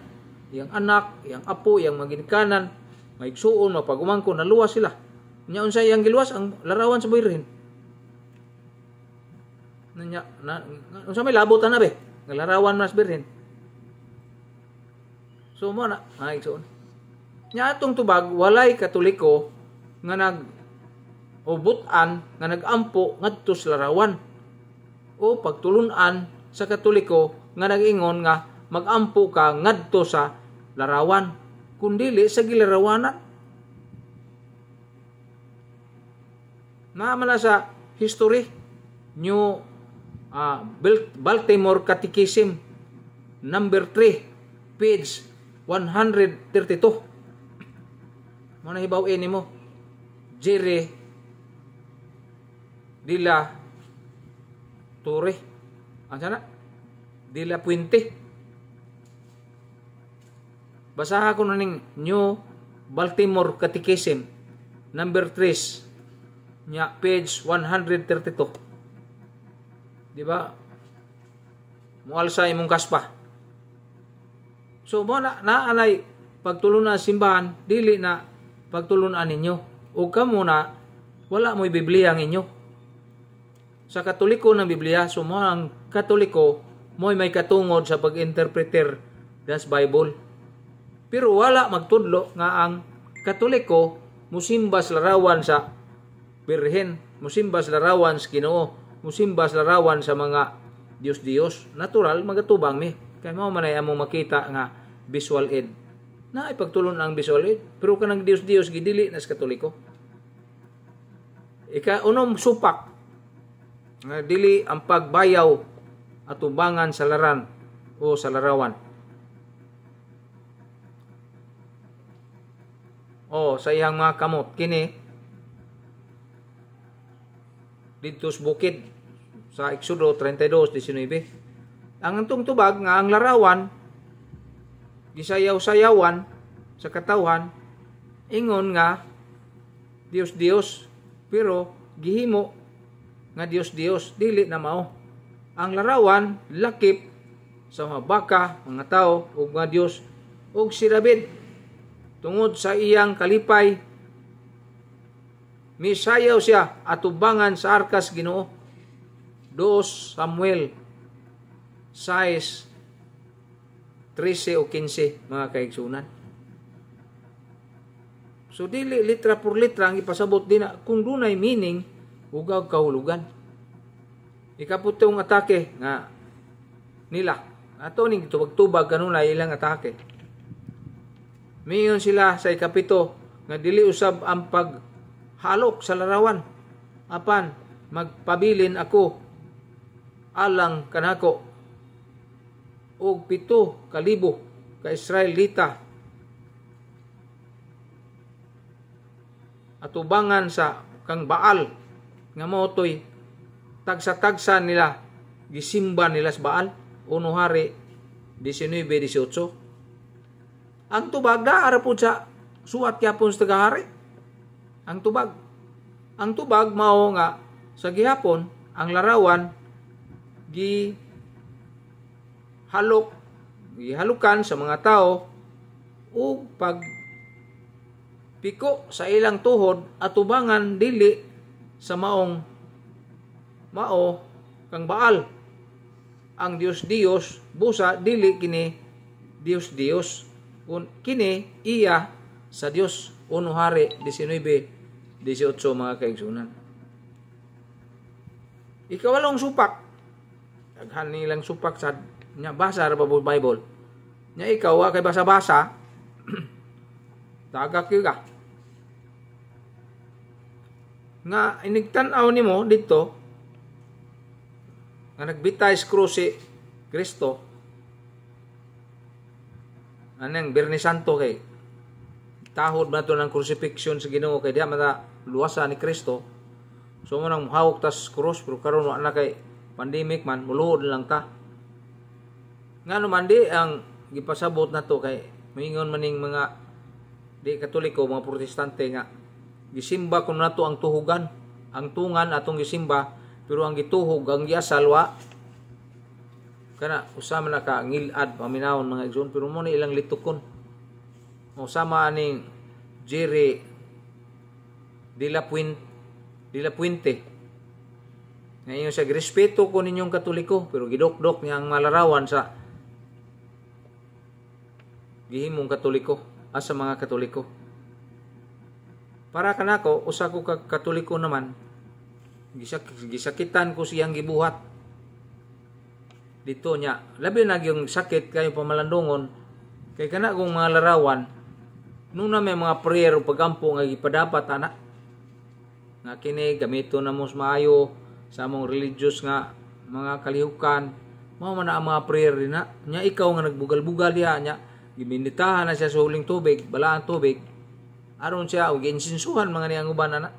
[SPEAKER 1] iyang anak iyang apo iyang maginikanan maigsuon mapagumangko naluwas sila nya unsa iyang giluwas ang larawan sa birhen nya na, unsa may labot na be nga larawan mas birhen so mo na maigsuon nya atong tubag walay katoliko nga nag ubutan nga nagampo ngadto sa larawan o pagtulunan sa Katoliko nga nagingon nga magampo ka ngadto sa larawan kundili sa gilarawanan. Naman na sa history New uh, Baltimore Catechism number 3 page 132 mo nahibaw ini mo Jerry Dila Torre ang sana? De La Puente. Basaha ko na ning New Baltimore Catechism number 3 nya page 132. Di ba? Mual sa imong kaspa. So mo na naalay na simbahan dili na pagtulunan ninyo. O kamo na wala mo'y Biblia ang inyo sa katoliko ng Biblia, so mo ang katoliko mo may katungod sa pag-interpreter das Bible. Pero wala magtudlo nga ang katoliko musimbas larawan sa birhen, musimbas larawan sa Ginoo, musimbas larawan sa mga Dios-Dios. Natural magatubang mi. Kay mao manay among makita nga visual aid. Na ipagtulon ang visual aid, pero kanang Dios-Dios gidili nas katoliko. Ika unom supak nga dili ang pagbayaw atubangan ubangan sa laran o sa larawan. O sa iyang mga kamot kini dito sa bukid sa Exodo 32:19. Ang antong tubag nga ang larawan gisayaw-sayawan sa katawhan ingon nga Dios Dios pero gihimo nga Dios-Dios dili na mao. Ang larawan lakip sa mga baka, mga tao ug nga Dios ug si David tungod sa iyang kalipay misayaw siya atubangan sa arkas Ginoo. 2 Samuel 6 13 o 15 mga kaigsunan. So dili litra por litra ang ipasabot din kung dunay meaning ugaw kahulugan. Ikaputong atake nga nila. Ato ning tubag-tubag kanunay ilang atake. Miyon sila sa ikapito nga dili usab ang paghalok sa larawan. Apan magpabilin ako alang kanako og pito kalibo ka Israelita atubangan sa kang Baal nga motoy tagsa-tagsa nila gisimba nila sa Baal uno hari 19-18 ang tubag da ara po sa suat gyapon sa tagahari ang tubag ang tubag mao nga sa gihapon ang larawan gi halok gihalukan sa mga tao ug pag piko sa ilang tuhod at tubangan dili sa maong mao kang baal ang Dios Dios busa dili kini Dios Dios kun kini iya sa Dios uno hari 19 18 mga kaigsunan ikawalong supak daghan nilang supak sa nya basa ra Bible nya ikaw kay basa-basa taga ka nga inigtan-aw nimo dito nga nagbitay sa krus Kristo anang Birni Santo kay tahod ba to ng crucifixion sa Ginoo kay diha mata luwasa ni Kristo so mo nang hawak tas krus pero karon wala na kay pandemic man muluod lang ta nga ano man di ang gipasabot na to kay mingon maning mga di katoliko mga protestante nga gisimba kun nato ang tuhugan ang tungan atong gisimba pero ang gituhog ang giasal wa kana usama na ka ngilad paminawon mga igsoon pero mo na ilang litukon mo sama aning Jerry de la Puente de Puente ngayon siya respeto ko ninyong katoliko pero gidokdok niya ang malarawan sa gihimong katoliko asa ah, mga katoliko para kanako usa ko ka katoliko naman gisak gisakitan ko siyang gibuhat dito niya labi na yung sakit kayo pamalandungon kay kana kong mga larawan nung na may mga prayer o pagampo nga gipadapat ana nga kini gamito na mo maayo sa among religious nga mga kalihukan mao man ang mga prayer na nya ikaw nga nagbugal-bugal ya nya giminditahan na siya sa huling tubig balaan tubig aron siya og insinsuhan mga niyang uban na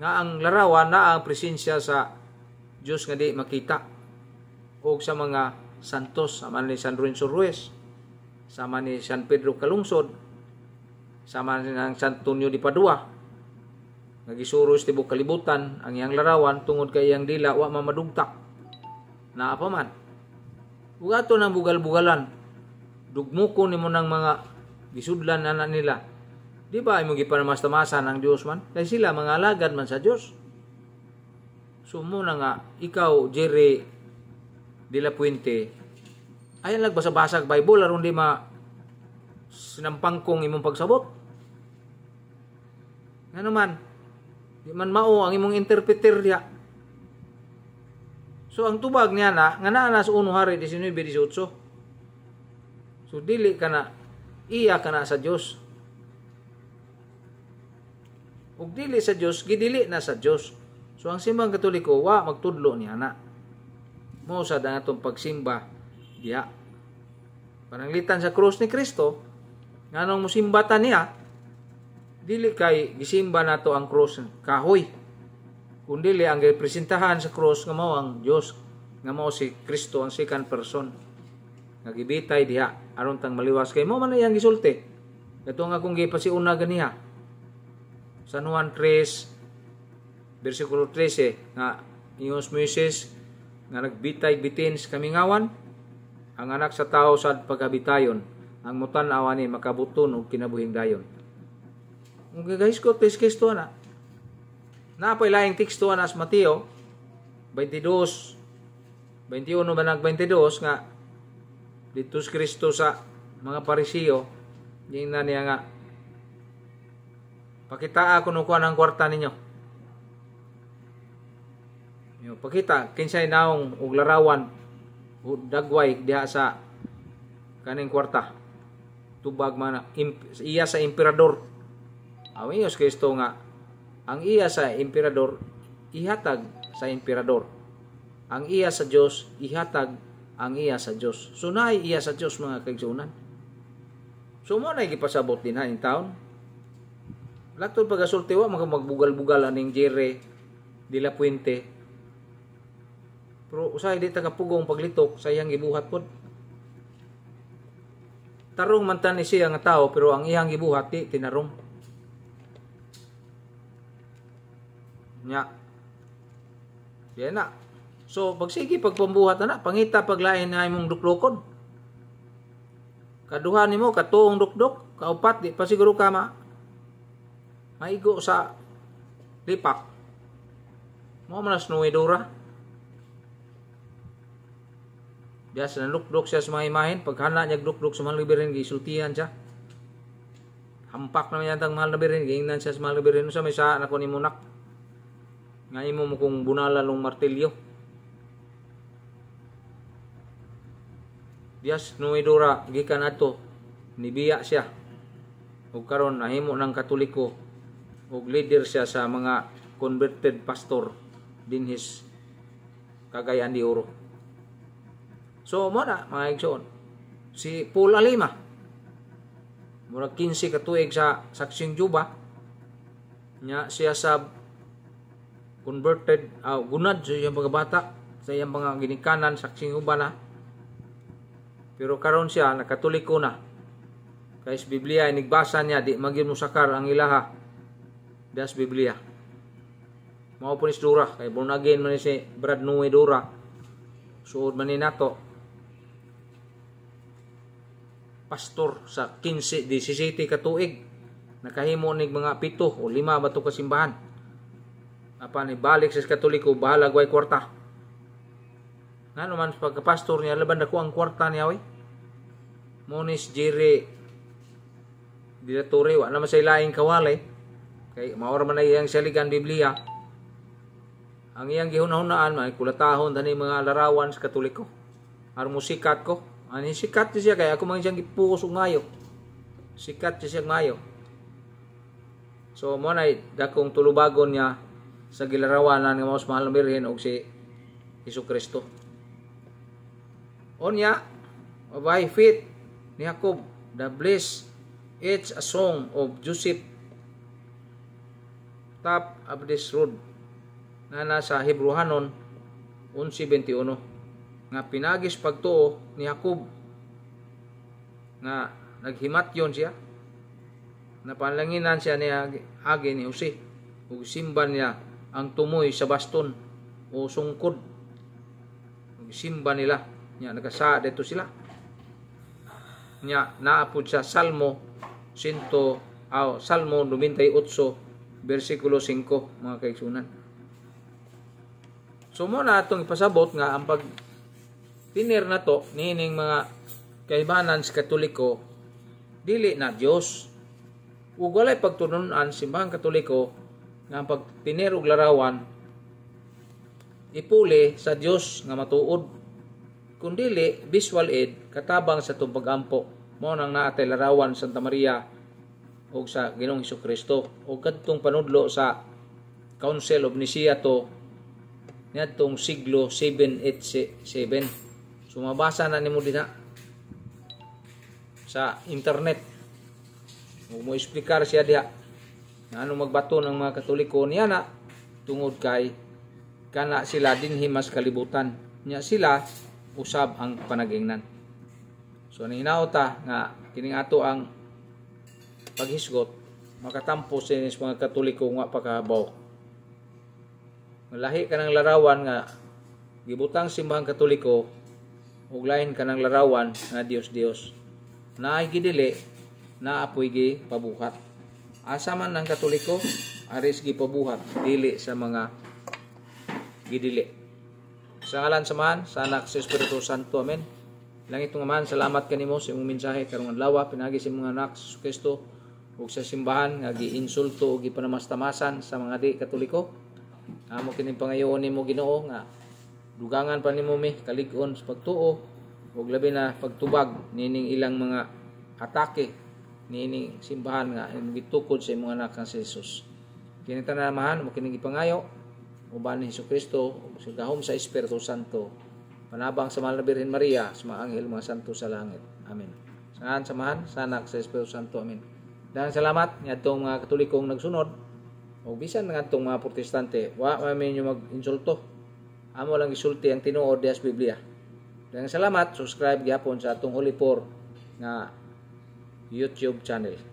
[SPEAKER 1] nga ang larawan na ang presensya sa Dios nga di makita o sa mga santos sama ni San Lorenzo Ruiz sama ni San Pedro Kalungsod sama ni San Antonio de Padua nagisuro sa tibok kalibutan ang iyang larawan tungod kay iyang dila wa mamadugtak na ug ato nang bugal-bugalan dugmuko nimo ng mga gisudlan ana nila Di ba imong gipanamastamasan ang Dios man? Kay sila mga alagad man sa Dios. So muna nga ikaw Jerry de la Puente ay nagbasa ang Bible aron di ma sinampang kong imong pagsabot. Nga naman, di man mao ang imong interpreter diya. So ang tubag niya na nga naa na sa 1 hari 19:18. So dili kana iya kana sa Dios ug dili sa Dios gidili na sa Dios so ang simbang katoliko wa magtudlo ni ana mo sa atong pagsimba diya pananglitan sa krus ni Kristo nganong musimbatan niya dili kay gisimba nato ang krus kahoy kundi li ang representahan sa krus nga mao ang Dios nga mao si Kristo ang second person nga gibitay diha aron tang maliwas kay mo man iyang gisulti Ito nga kung gipasiuna ganiha San Juan 3 versikulo 13 nga ingon Moises nga nagbitay bitin sa kamingawan ang anak sa tao sad pagabitayon ang mutan awa ni makabuton og kinabuhing dayon. Ug guys ko teksto na. na Napay laing teksto na as Mateo 22 21 banag 22 nga dito Kristo sa mga Parisiyo, yung na niya nga, Pakita ako nukuha ng kwarta ninyo. Yo, pakita kinsay naong og larawan dagway diha sa kaning kwarta. Tubag man iya sa emperador. Ang Iyos Kristo nga ang iya sa emperador ihatag sa emperador. Ang iya sa Dios ihatag ang iya sa Dios. Sunay iya sa Dios mga kaigsunan. So mo na gipasabot din ha in town wala to pagasulti wa mga magbugal-bugalan ning Jere de la Puente. Pero usay di taga pugong paglitok sayang ibuhat pod. Tarong man tan siya nga tao pero ang iyang ibuhat di tinarong. Nya. Diyan na. So pag sige pagpambuhat na pangita paglain na imong duklokon. Kaduhan nimo katuong dukdok, kaupat di pa siguro kama maigo sa lipak mo manas nuwi eh, dura Dias na lukdok siya sa mga imahin. Pagkana niya lukdok sa mga libirin, gisultihan siya. Hampak naman yata ang mahal na birin. Gingnan siya sa mahal na Sa may saan ako ni Munak. Ngayon mo mukong bunala lung martilyo. Dias nuidura eh, gikan ato. Nibiya siya. Huwag karon nahimo ng katoliko ug leader siya sa mga converted pastor din his kagayan di Oro. So mo na mga igsoon si Paul Alima mura 15 ka tuig sa Saksing Juba nya siya sa converted uh, gunad sa iyang mga bata sa iyang mga ginikanan Saksing Juba na pero karon siya nakatuliko na kay sa Biblia ay nagbasa niya di magin musakar ang ilaha das Biblia. Mao po nis dura kay born again man si Brad Noe dura. Suod man ni nato pastor sa 15 17 ka tuig nakahimo nig mga pito o lima bato ka simbahan. Apa ni balik sa Katoliko bahala way kwarta. Ngano man pagka-pastor niya laban dako ang kwarta niya oy. Monis Jere Dilatore, wala naman sa ilaing kawalay. Eh. Kay maura man ay iyang saligan Biblia. Ang iyang gihunahunaan man kulatahon dani mga larawan sa Katoliko. Aron mo sikat ko. Ani sikat siya kay ako man siyang gipukus og mayo. Sikat siya mayo. So mo na dakong tulubagon niya sa gilarawanan ng Maos Mahal na Birhen o si Isu Kristo. O niya, by faith ni Jacob, the bliss, it's a song of Joseph top of this road na nasa Hebruhanon 11.21 nga pinagis pagtuo ni Jacob na naghimat yon siya na panlanginan siya ni agi ni Jose ug simban niya ang tumoy sa baston o sungkod ug simba nila nya nagasa dito sila nya naapod sa Salmo 100 oh, Salmo 98 Versikulo 5, mga kaigsunan. So mo itong ipasabot nga ang pag tinir na to nining mga kaibanan sa katoliko dili na Dios. Ug walay pagtununan simbahan katoliko nga ang pagtinir og larawan ipuli sa Dios nga matuod kun dili visual aid katabang sa tumpag mo nang naatay larawan Santa Maria o sa Ginoong Hesus Kristo o kadtong panudlo sa Council of Nicaea to niadtong siglo 787 sumabasa na nimo dinha sa internet ug mo explicar siya diha na ano magbato ng mga Katoliko niya na tungod kay kana sila din himas kalibutan nya sila usab ang panagingnan so ni ta nga kining ato ang paghisgot makatampo sa mga katoliko nga pakahabaw lahi ka ng larawan nga gibutang si katoliko ug lain ka ng larawan nga Dios Dios na gidili na apoy gi pabuhat asa man ang katoliko aris gi pabuhat dili sa mga gidili sa ngalan sa man sa anak sa Espiritu Santo amen lang itong man, salamat kanimo sa imong mensahe karong adlaw pinagi sa imong anak sa Kristo ug sa simbahan nga giinsulto ug gipanamastamasan sa mga di katoliko amo kini pangayoon nimo Ginoo nga dugangan pa nimo mi kalig-on sa pagtuo ug labi na pagtubag nining ilang mga atake nining simbahan nga imong gitukod sa imong anak nga si Jesus kini tanamahan mo kini gipangayo uban ni Hesus Kristo sa gahom sa Espiritu Santo panabang sa mahal na Birhen Maria sa mga anghel mga santo sa langit amen samahan sa sanak sa Espiritu Santo amen Daghang salamat ngadtong mga Katolikong nagsunod o bisan ngadtong mga Protestante, wa man nyo mag-insulto. Amo lang isulti ang Tinuod dias Biblia. Daghang salamat, subscribe gyapon sa atong Holy Four nga YouTube channel.